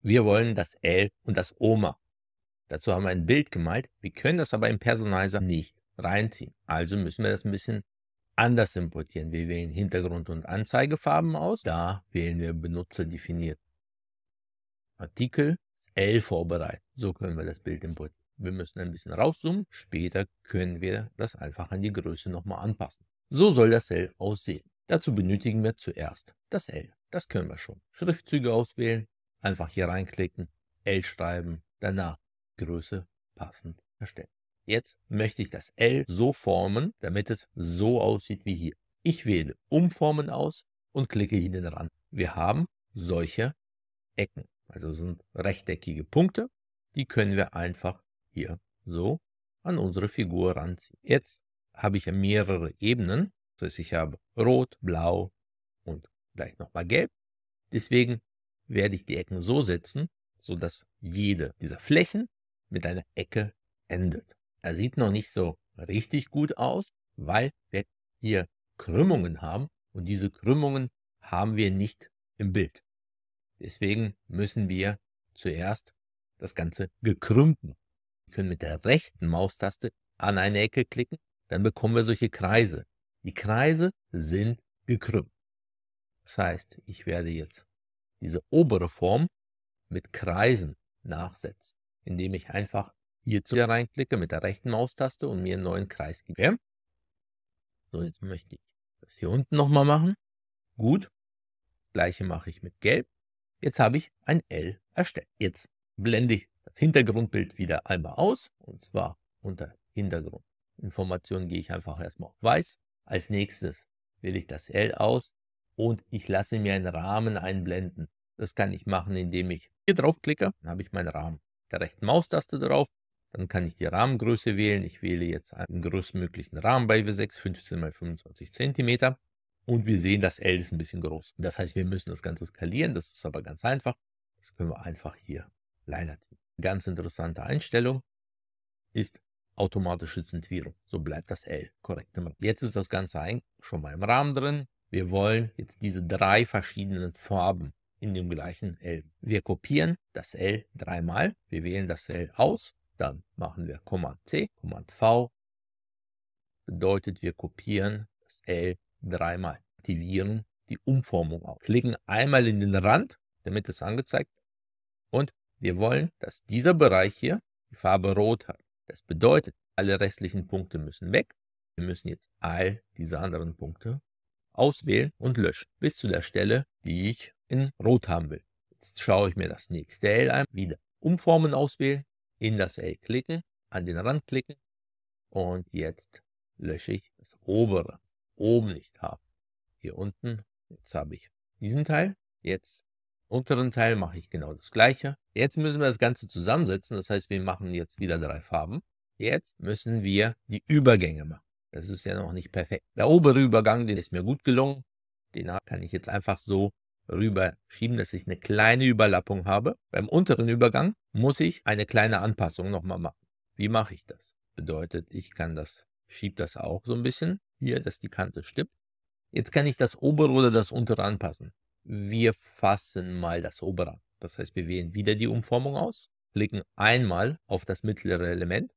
Wir wollen das L und das Oma. Dazu haben wir ein Bild gemalt. Wir können das aber im Personalizer nicht reinziehen. Also müssen wir das ein bisschen anders importieren. Wir wählen Hintergrund- und Anzeigefarben aus. Da wählen wir Benutzer definiert. Artikel L vorbereiten. So können wir das Bild importieren. Wir müssen ein bisschen rauszoomen. Später können wir das einfach an die Größe nochmal anpassen. So soll das L aussehen. Dazu benötigen wir zuerst das L. Das können wir schon. Schriftzüge auswählen, Einfach hier reinklicken, L schreiben, danach Größe passend erstellen. Jetzt möchte ich das L so formen, damit es so aussieht wie hier. Ich wähle Umformen aus und klicke hier den Wir haben solche Ecken, also sind rechteckige Punkte. Die können wir einfach hier so an unsere Figur ranziehen. Jetzt habe ich ja mehrere Ebenen. Das heißt, ich habe rot, blau und gleich nochmal gelb. Deswegen werde ich die Ecken so setzen, sodass jede dieser Flächen mit einer Ecke endet. Er sieht noch nicht so richtig gut aus, weil wir hier Krümmungen haben und diese Krümmungen haben wir nicht im Bild. Deswegen müssen wir zuerst das Ganze gekrümmt machen. Wir können mit der rechten Maustaste an eine Ecke klicken, dann bekommen wir solche Kreise. Die Kreise sind gekrümmt. Das heißt, ich werde jetzt diese obere Form mit Kreisen nachsetzt, indem ich einfach hierzu reinklicke mit der rechten Maustaste und mir einen neuen Kreis gebe. So, jetzt möchte ich das hier unten nochmal machen. Gut. Gleiche mache ich mit Gelb. Jetzt habe ich ein L erstellt. Jetzt blende ich das Hintergrundbild wieder einmal aus. Und zwar unter Hintergrundinformationen gehe ich einfach erstmal auf Weiß. Als nächstes wähle ich das L aus und ich lasse mir einen Rahmen einblenden. Das kann ich machen, indem ich hier draufklicke, dann habe ich meinen Rahmen. Mit der rechten Maustaste drauf, dann kann ich die Rahmengröße wählen. Ich wähle jetzt einen größtmöglichen Rahmen bei W6, 15 x 25 cm. Und wir sehen, das L ist ein bisschen groß. Das heißt, wir müssen das Ganze skalieren. Das ist aber ganz einfach. Das können wir einfach hier leider ziehen. Ganz interessante Einstellung ist automatische Zentrierung. So bleibt das L korrekt. Jetzt ist das Ganze schon mal im Rahmen drin. Wir wollen jetzt diese drei verschiedenen Farben in dem gleichen L. Wir kopieren das L dreimal. Wir wählen das L aus. Dann machen wir Command C, Command V. Bedeutet, wir kopieren das L dreimal. Aktivieren die Umformung auf. Klicken einmal in den Rand, damit es angezeigt wird. Und wir wollen, dass dieser Bereich hier die Farbe rot hat. Das bedeutet, alle restlichen Punkte müssen weg. Wir müssen jetzt all diese anderen Punkte auswählen und löschen, bis zu der Stelle, die ich in Rot haben will. Jetzt schaue ich mir das nächste L ein, wieder umformen auswählen, in das L klicken, an den Rand klicken und jetzt lösche ich das obere, oben nicht haben. Hier unten, jetzt habe ich diesen Teil, jetzt unteren Teil mache ich genau das gleiche. Jetzt müssen wir das Ganze zusammensetzen, das heißt wir machen jetzt wieder drei Farben. Jetzt müssen wir die Übergänge machen. Das ist ja noch nicht perfekt. Der obere Übergang, den ist mir gut gelungen. Den kann ich jetzt einfach so rüberschieben, dass ich eine kleine Überlappung habe. Beim unteren Übergang muss ich eine kleine Anpassung nochmal machen. Wie mache ich das? Bedeutet, ich kann das, schiebe das auch so ein bisschen hier, dass die Kante stimmt. Jetzt kann ich das obere oder das untere anpassen. Wir fassen mal das obere an. Das heißt, wir wählen wieder die Umformung aus, klicken einmal auf das mittlere Element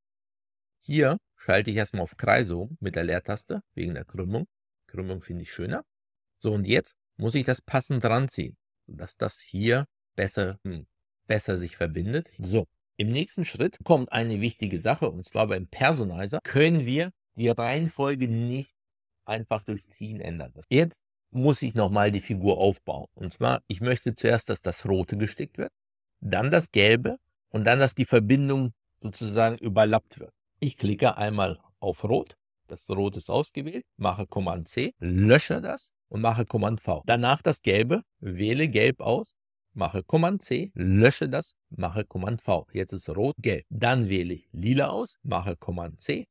hier schalte ich erstmal auf Kreisung mit der Leertaste wegen der Krümmung. Krümmung finde ich schöner. So, und jetzt muss ich das passend ranziehen, dass das hier besser, hm, besser sich verbindet. So, im nächsten Schritt kommt eine wichtige Sache, und zwar beim Personalizer können wir die Reihenfolge nicht einfach durch Ziehen ändern. Jetzt muss ich nochmal die Figur aufbauen. Und zwar, ich möchte zuerst, dass das Rote gestickt wird, dann das Gelbe und dann, dass die Verbindung sozusagen überlappt wird. Ich klicke einmal auf Rot, das Rot ist ausgewählt, mache Command C, lösche das und mache Command V. Danach das Gelbe, wähle Gelb aus, mache Command C, lösche das, mache Command V. Jetzt ist Rot, Gelb. Dann wähle ich Lila aus, mache Command C,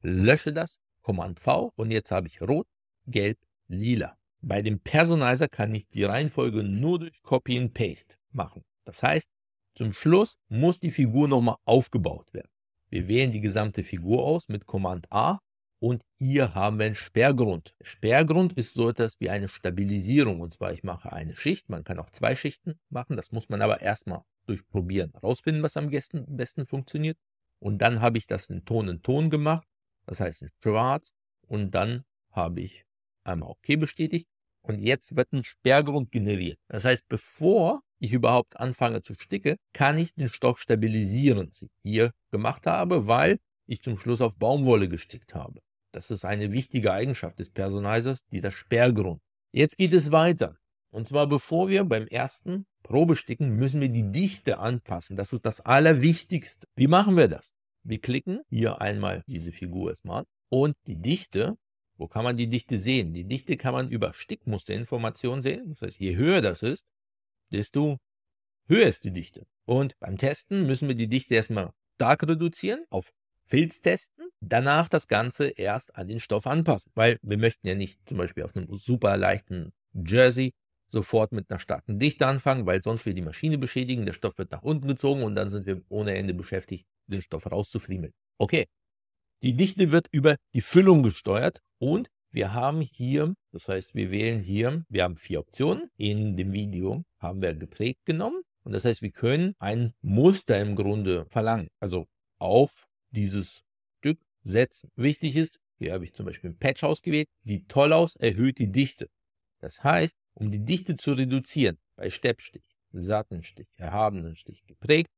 lösche das, Command V und jetzt habe ich Rot, Gelb, Lila. Bei dem Personalizer kann ich die Reihenfolge nur durch Copy and Paste machen. Das heißt, zum Schluss muss die Figur nochmal aufgebaut werden. Wir wählen die gesamte Figur aus mit Command A und hier haben wir einen Sperrgrund. Sperrgrund ist so etwas wie eine Stabilisierung. Und zwar, ich mache eine Schicht, man kann auch zwei Schichten machen. Das muss man aber erstmal durchprobieren, rausfinden, was am besten funktioniert. Und dann habe ich das in Ton in Ton gemacht, das heißt in Schwarz. Und dann habe ich einmal OK bestätigt. Und jetzt wird ein Sperrgrund generiert. Das heißt, bevor ich überhaupt anfange zu sticke, kann ich den Stoff stabilisieren, was ich hier gemacht habe, weil ich zum Schluss auf Baumwolle gestickt habe. Das ist eine wichtige Eigenschaft des Personizers, dieser Sperrgrund. Jetzt geht es weiter. Und zwar bevor wir beim ersten Probesticken, müssen wir die Dichte anpassen. Das ist das Allerwichtigste. Wie machen wir das? Wir klicken hier einmal diese Figur erstmal und die Dichte, wo kann man die Dichte sehen? Die Dichte kann man über Stickmusterinformationen sehen. Das heißt, je höher das ist, desto höher ist die Dichte. Und beim Testen müssen wir die Dichte erstmal stark reduzieren, auf Filz testen, danach das Ganze erst an den Stoff anpassen. Weil wir möchten ja nicht zum Beispiel auf einem super leichten Jersey sofort mit einer starken Dichte anfangen, weil sonst wir die Maschine beschädigen, der Stoff wird nach unten gezogen und dann sind wir ohne Ende beschäftigt, den Stoff rauszufriemeln. Okay. Die Dichte wird über die Füllung gesteuert und wir haben hier, das heißt, wir wählen hier, wir haben vier Optionen. In dem Video haben wir geprägt genommen. Und das heißt, wir können ein Muster im Grunde verlangen, also auf dieses Stück setzen. Wichtig ist, hier habe ich zum Beispiel ein Patch ausgewählt, sieht toll aus, erhöht die Dichte. Das heißt, um die Dichte zu reduzieren, bei Steppstich, Sattenstich, erhabenen Stich geprägt,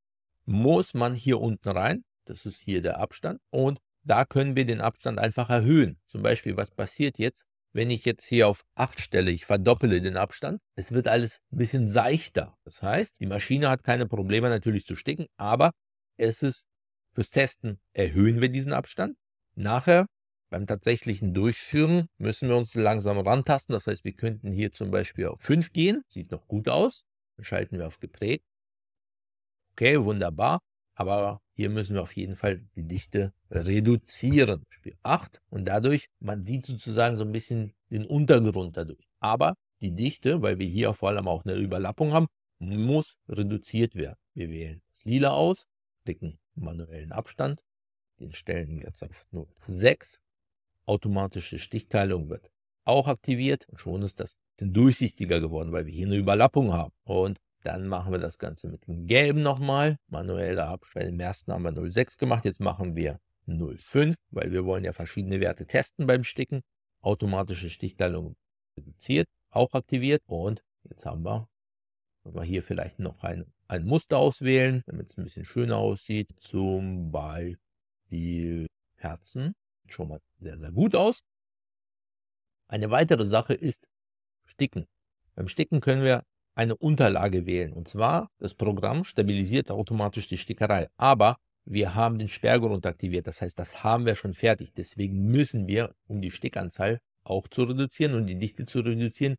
muss man hier unten rein, das ist hier der Abstand, und da können wir den Abstand einfach erhöhen. Zum Beispiel, was passiert jetzt, wenn ich jetzt hier auf 8 stelle, ich verdoppele den Abstand, es wird alles ein bisschen seichter. Das heißt, die Maschine hat keine Probleme natürlich zu sticken, aber es ist fürs Testen erhöhen wir diesen Abstand. Nachher beim tatsächlichen Durchführen müssen wir uns langsam rantasten. Das heißt, wir könnten hier zum Beispiel auf 5 gehen. Sieht noch gut aus. Dann schalten wir auf geprägt. Okay, wunderbar. Aber hier müssen wir auf jeden Fall die Dichte reduzieren. Spiel 8 und dadurch, man sieht sozusagen so ein bisschen den Untergrund dadurch. Aber die Dichte, weil wir hier vor allem auch eine Überlappung haben, muss reduziert werden. Wir wählen das Lila aus, klicken manuellen Abstand, den stellen wir jetzt auf 0,6. Automatische Stichteilung wird auch aktiviert und schon ist das durchsichtiger geworden, weil wir hier eine Überlappung haben. Und dann machen wir das Ganze mit dem Gelben nochmal. Manueller Abstand. Im ersten haben wir 06 gemacht. Jetzt machen wir 0,5, weil wir wollen ja verschiedene Werte testen beim Sticken. Automatische Stichteilung reduziert, auch aktiviert. Und jetzt haben wir, wenn wir hier vielleicht noch ein, ein Muster auswählen, damit es ein bisschen schöner aussieht, zum Beispiel Herzen. Sieht schon mal sehr, sehr gut aus. Eine weitere Sache ist Sticken. Beim Sticken können wir eine Unterlage wählen. Und zwar, das Programm stabilisiert automatisch die Stickerei. Aber wir haben den Sperrgrund aktiviert. Das heißt, das haben wir schon fertig. Deswegen müssen wir, um die Stickanzahl auch zu reduzieren und die Dichte zu reduzieren,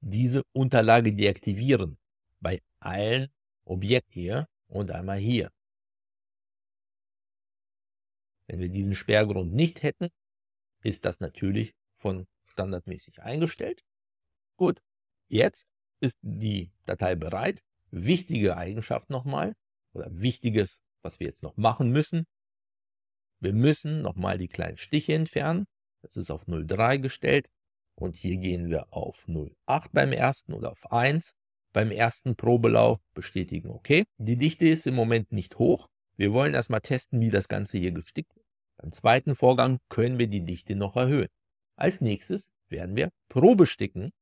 diese Unterlage deaktivieren. Bei allen Objekten hier und einmal hier. Wenn wir diesen Sperrgrund nicht hätten, ist das natürlich von standardmäßig eingestellt. Gut, jetzt ist die Datei bereit. Wichtige Eigenschaft nochmal, oder wichtiges was wir jetzt noch machen müssen. Wir müssen nochmal die kleinen Stiche entfernen. Das ist auf 0,3 gestellt. Und hier gehen wir auf 0,8 beim ersten oder auf 1 beim ersten Probelauf. Bestätigen, OK. Die Dichte ist im Moment nicht hoch. Wir wollen erstmal testen, wie das Ganze hier gestickt wird. Beim zweiten Vorgang können wir die Dichte noch erhöhen. Als nächstes werden wir Probesticken